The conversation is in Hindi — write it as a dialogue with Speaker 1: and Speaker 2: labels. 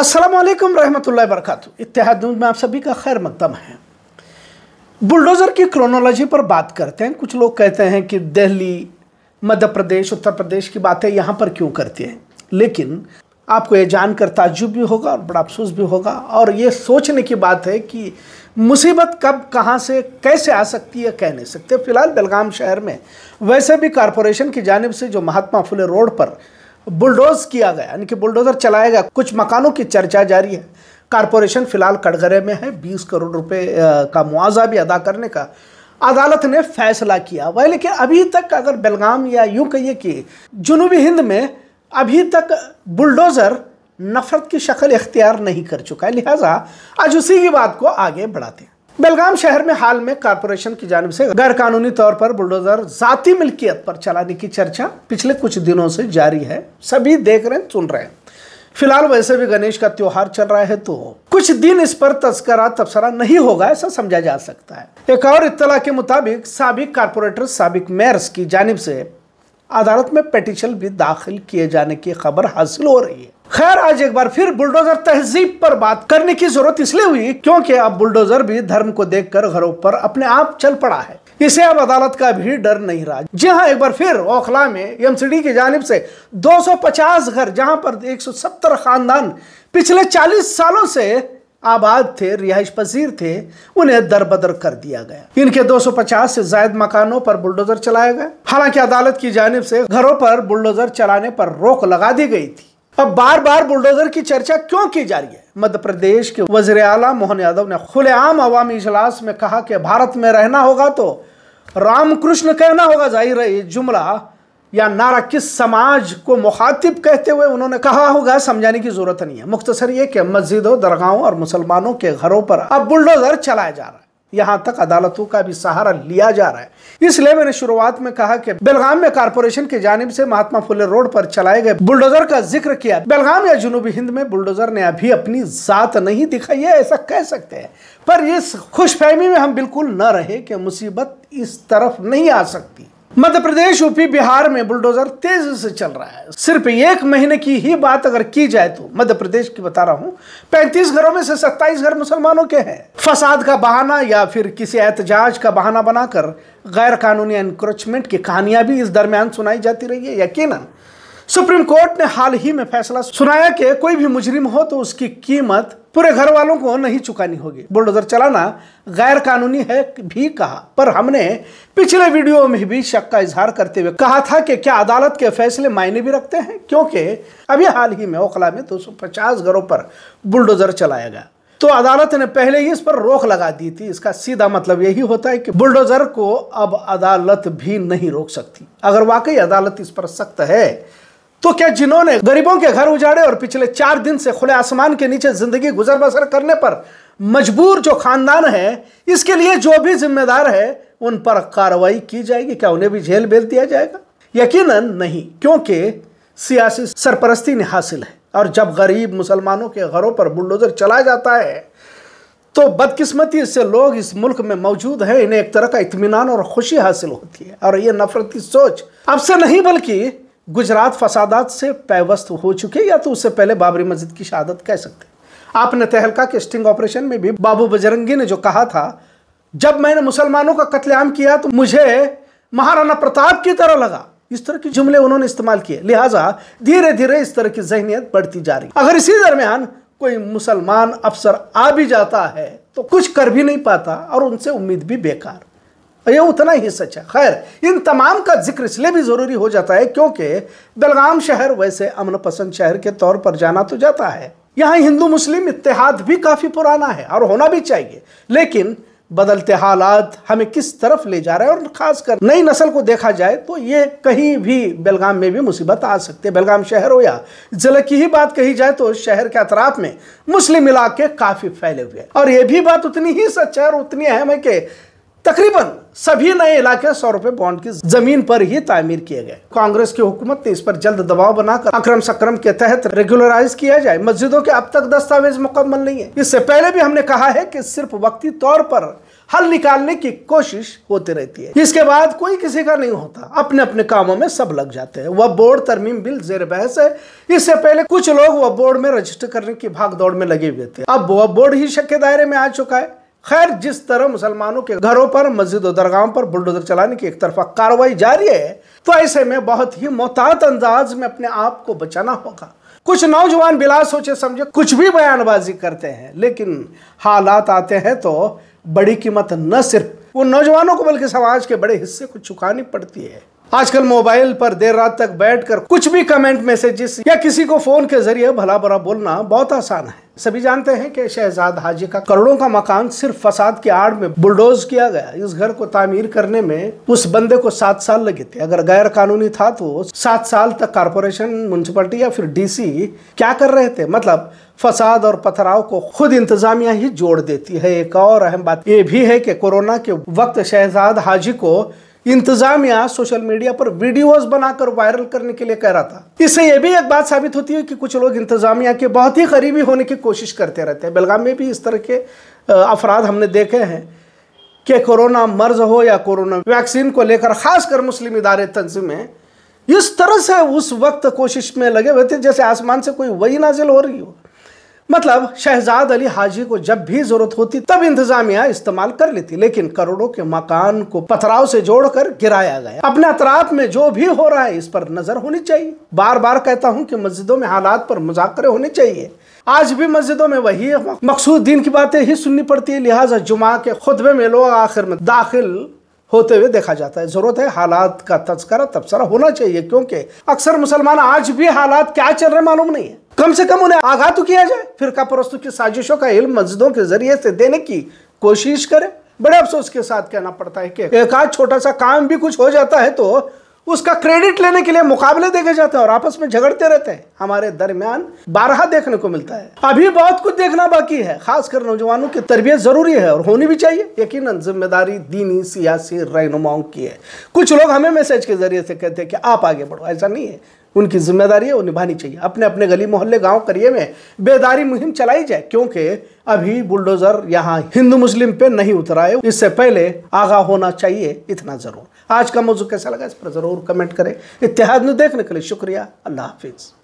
Speaker 1: असलकम रहमतुल्लाहि वरकत इतिहाद में आप सभी का खैर मकदम है बुलडोज़र की क्रोनोलॉजी पर बात करते हैं कुछ लोग कहते हैं कि दिल्ली मध्य प्रदेश उत्तर प्रदेश की बातें यहाँ पर क्यों करती हैं लेकिन आपको ये जानकर ताज्जुब भी होगा और बड़ा अफसोस भी होगा और ये सोचने की बात है कि मुसीबत कब कहाँ से कैसे आ सकती है कह नहीं सकते फिलहाल बेलगाम शहर में वैसे भी कॉरपोरेशन की जानब से जो महात्मा फुले रोड पर बुलडोज किया गया यानी कि बुलडोजर चलाया गया कुछ मकानों की चर्चा जारी है कारपोरेशन फिलहाल कड़गरे में है 20 करोड़ रुपए का मुआवजा भी अदा करने का अदालत ने फैसला किया वह लेकिन अभी तक अगर बेलगाम या यूँ कहिए कि जुनूबी हिंद में अभी तक बुलडोज़र नफ़रत की शक्ल इख्तियार नहीं कर चुका है लिहाजा आज उसी की बात को आगे बढ़ाते हैं बेलगाम शहर में हाल में कारपोरेशन की जानब से गैर कानूनी तौर पर बुलडोजर जाति मिल्कियत पर चलाने की चर्चा पिछले कुछ दिनों से जारी है सभी देख रहे हैं सुन रहे हैं फिलहाल वैसे भी गणेश का त्योहार चल रहा है तो कुछ दिन इस पर तस्करा तबसरा नहीं होगा ऐसा समझा जा सकता है एक और इतला के मुताबिक सबक कारपोरेटर सबक मेयर की जानब से अदालत में पेटिशन भी दाखिल किए जाने की खबर हासिल हो रही है खैर आज एक बार फिर बुलडोजर तहजीब पर बात करने की जरूरत इसलिए हुई क्योंकि अब बुलडोजर भी धर्म को देखकर घरों पर अपने आप चल पड़ा है इसे अब अदालत का भी डर नहीं रहा जी हाँ एक बार फिर ओखला में एमसीडी की जानब से 250 घर जहां पर 170 खानदान पिछले 40 सालों से आबाद थे रिहाइश पसीर थे उन्हें दरबदर कर दिया गया इनके 250 से जायद मकानों पर बुलडोजर चलाया गया हालांकि अदालत की जानब से घरों पर बुलडोजर चलाने पर रोक लगा दी गई थी अब बार बार बुलडोजर की चर्चा क्यों की जा रही है मध्य प्रदेश के वजर आला मोहन यादव ने खुलेआम अवामी इजलास में कहा कि भारत में रहना होगा तो रामकृष्ण कहना होगा जाहिर है जुमला या नारा किस समाज को मुखातिब कहते हुए उन्होंने कहा होगा समझाने की ज़रूरत नहीं है मुख्तसर ये कि मस्जिदों दरगाहों और मुसलमानों के घरों पर अब बुलडोज़र चलाया जा रहा है यहाँ तक अदालतों का भी सहारा लिया जा रहा है इसलिए मैंने शुरुआत में कहा कि बेलगाम में कारपोरेशन की जानब से महात्मा फुले रोड पर चलाए गए बुलडोजर का जिक्र किया बेलगाम या जुनूबी हिंद में बुलडोजर ने अभी अपनी जात नहीं दिखाई है ऐसा कह सकते हैं पर इस खुशफहमी में हम बिल्कुल न रहे कि मुसीबत इस तरफ नहीं आ सकती मध्य प्रदेश यूपी बिहार में बुलडोजर तेजी से चल रहा है सिर्फ एक महीने की ही बात अगर की जाए तो मध्य प्रदेश की बता रहा हूँ पैंतीस घरों में से सत्ताईस घर मुसलमानों के हैं फसाद का बहाना या फिर किसी एहतजाज का बहाना बनाकर गैर कानूनी एनक्रोचमेंट की कहानियां भी इस दरमियान सुनाई जाती रही है यकीनन सुप्रीम कोर्ट ने हाल ही में फैसला सुनाया कि कोई भी मुजरिम हो तो उसकी कीमत पूरे घर वालों को नहीं चुकानी होगी बुलडोजर चलाना गैर कानूनी है भी कहा पर हमने पिछले वीडियो में भी शक का इजहार करते हुए कहा था कि क्या अदालत के फैसले मायने भी रखते हैं क्योंकि अभी हाल ही में ओखला में 250 घरों पर बुलडोजर चलाया गया तो अदालत ने पहले ही इस पर रोक लगा दी थी इसका सीधा मतलब यही होता है कि बुलडोजर को अब अदालत भी नहीं रोक सकती अगर वाकई अदालत इस पर सख्त है तो क्या जिन्होंने गरीबों के घर उजाड़े और पिछले चार दिन से खुले आसमान के नीचे जिंदगी गुजर बसर करने पर मजबूर जो खानदान है इसके लिए जो भी जिम्मेदार है उन पर कार्रवाई की जाएगी क्या उन्हें भी जेल भेज दिया जाएगा यकीनन नहीं क्योंकि सियासी सरपरस्ती ने हासिल है और जब गरीब मुसलमानों के घरों पर बुलडोजर चला जाता है तो बदकिस्मती से लोग इस मुल्क में मौजूद हैं इन्हें एक तरह का इतमान और खुशी हासिल होती है और ये नफरती सोच अब से नहीं बल्कि गुजरात फसादात से पैवस्त हो चुके या तो उससे पहले बाबरी मस्जिद की शहादत कह सकते आपने तहलका के स्टिंग ऑपरेशन में भी बाबू बजरंगी ने जो कहा था जब मैंने मुसलमानों का कत्लेआम किया तो मुझे महाराणा प्रताप की तरह लगा इस तरह के जुमले उन्होंने इस्तेमाल किए लिहाजा धीरे धीरे इस तरह की जहनीत बढ़ती जा रही अगर इसी दरमियान कोई मुसलमान अफसर आ भी जाता है तो कुछ कर भी नहीं पाता और उनसे उम्मीद भी बेकार ये उतना ही सच है खैर इन तमाम का जिक्र इसलिए भी ज़रूरी हो जाता है क्योंकि बेलगाम शहर वैसे अमन पसंद शहर के तौर पर जाना तो जाता है यहाँ हिंदू मुस्लिम इतिहाद भी काफ़ी पुराना है और होना भी चाहिए लेकिन बदलते हालात हमें किस तरफ ले जा रहे हैं और खासकर नई नस्ल को देखा जाए तो ये कहीं भी बेलगाम में भी मुसीबत आ सकती है बेलगाम शहर हो या जिले की ही बात कही जाए तो शहर के अतराफ में मुस्लिम इलाके काफ़ी फैले हुए हैं और ये भी बात उतनी ही सच है और उतनी अहम है कि तकरीबन सभी नए इलाके सौ रुपए बॉन्ड की जमीन पर ही तामीर किए गए कांग्रेस की हुकूमत ने इस पर जल्द दबाव बनाकर अक्रम सक्रम के तहत रेगुलराइज किया जाए मस्जिदों के अब तक दस्तावेज मुकम्मल नहीं है इससे पहले भी हमने कहा है कि सिर्फ वक्ती तौर पर हल निकालने की कोशिश होती रहती है इसके बाद कोई किसी का नहीं होता अपने अपने कामों में सब लग जाते हैं वह बोर्ड तरमीम बिल जेर बहस है इससे पहले कुछ लोग वह बोर्ड में रजिस्टर करने की भाग दौड़ में लगे हुए थे अब वह बोर्ड ही शक के दायरे में आ चुका है खैर जिस तरह मुसलमानों के घरों पर मस्जिद और दरगाहों पर बुलडोजर चलाने की एक तरफा कार्रवाई जारी है तो ऐसे में बहुत ही मोहतात अंदाज में अपने आप को बचाना होगा कुछ नौजवान बिला सोचे समझे कुछ भी बयानबाजी करते हैं लेकिन हालात आते हैं तो बड़ी कीमत न सिर्फ वो नौजवानों को बल्कि समाज के बड़े हिस्से को चुकानी पड़ती है आजकल मोबाइल पर देर रात तक बैठकर कुछ भी कमेंट मैसेजेस या किसी को फोन के जरिए भला बुरा बोलना बहुत आसान है सभी जानते हैं कि शहजाद हाजी का करोड़ों का मकान सिर्फ फसाद की आड़ में बुलडोज किया गया इस घर को तामीर करने में उस बंदे को सात साल लगे थे अगर गैर कानूनी था तो सात साल तक कारपोरेशन म्यूनसिपलिटी या फिर डीसी क्या कर रहे थे मतलब फसाद और पथराव को खुद इंतजामिया ही जोड़ देती है एक और अहम बात ये भी है कि कोरोना के वक्त शहजाद हाजी को इंतजामिया सोशल मीडिया पर वीडियोस बनाकर वायरल करने के लिए कह रहा था इससे यह भी एक बात साबित होती है कि कुछ लोग इंतजामिया के बहुत ही करीबी होने की कोशिश करते रहते हैं बेलगाम में भी इस तरह के अफराद हमने देखे हैं कि कोरोना मर्ज हो या कोरोना वैक्सीन को लेकर खासकर मुस्लिम इदारे तंजीमें इस तरह से उस वक्त कोशिश में लगे हुए थे जैसे आसमान से कोई वही नाजिल हो रही हो मतलब शहजाद अली हाजी को जब भी जरूरत होती तब इंतजामिया इस्तेमाल कर लेती लेकिन करोड़ों के मकान को पथराव से जोड़कर गिराया गया अपने अतराब में जो भी हो रहा है इस पर नजर होनी चाहिए बार बार कहता हूँ कि मस्जिदों में हालात पर मुजाकर होने चाहिए आज भी मस्जिदों में वही मकसूद दिन की बातें ही सुननी पड़ती है लिहाजा जुमा के खुतबे में लोग आखिर में दाखिल होते हुए देखा जाता है ज़रूरत है हालात का तस्करा तबसरा होना चाहिए क्योंकि अक्सर मुसलमान आज भी हालात क्या चल रहे मालूम नहीं है कम से कम उन्हें आगाह तो किया जाए फिर परस्तु की साजिशों का इल्म मस्जिदों के जरिए से देने की कोशिश करें बड़े अफसोस के साथ कहना पड़ता है कि एक आज छोटा सा काम भी कुछ हो जाता है तो उसका क्रेडिट लेने के लिए मुकाबले देखे जाते हैं और आपस में झगड़ते रहते हैं हमारे दरमियान बारह देखने को मिलता है अभी बहुत कुछ देखना बाकी है खासकर नौजवानों की तरबियत जरूरी है और होनी भी चाहिए यकीन जिम्मेदारी दीनी सियासी रहनुमाओं की है कुछ लोग हमें मैसेज के जरिए से कहते हैं कि आप आगे बढ़ो ऐसा नहीं है उनकी जिम्मेदारी है वो निभानी चाहिए अपने अपने गली मोहल्ले गांव करिए में बेदारी मुहिम चलाई जाए क्योंकि अभी बुलडोजर यहाँ हिंदू मुस्लिम पे नहीं उतरा है इससे पहले आगा होना चाहिए इतना ज़रूर आज का मौजूद कैसा लगा इस पर ज़रूर कमेंट करें इतिहाद में देखने के लिए शुक्रिया अल्लाह हाफिज़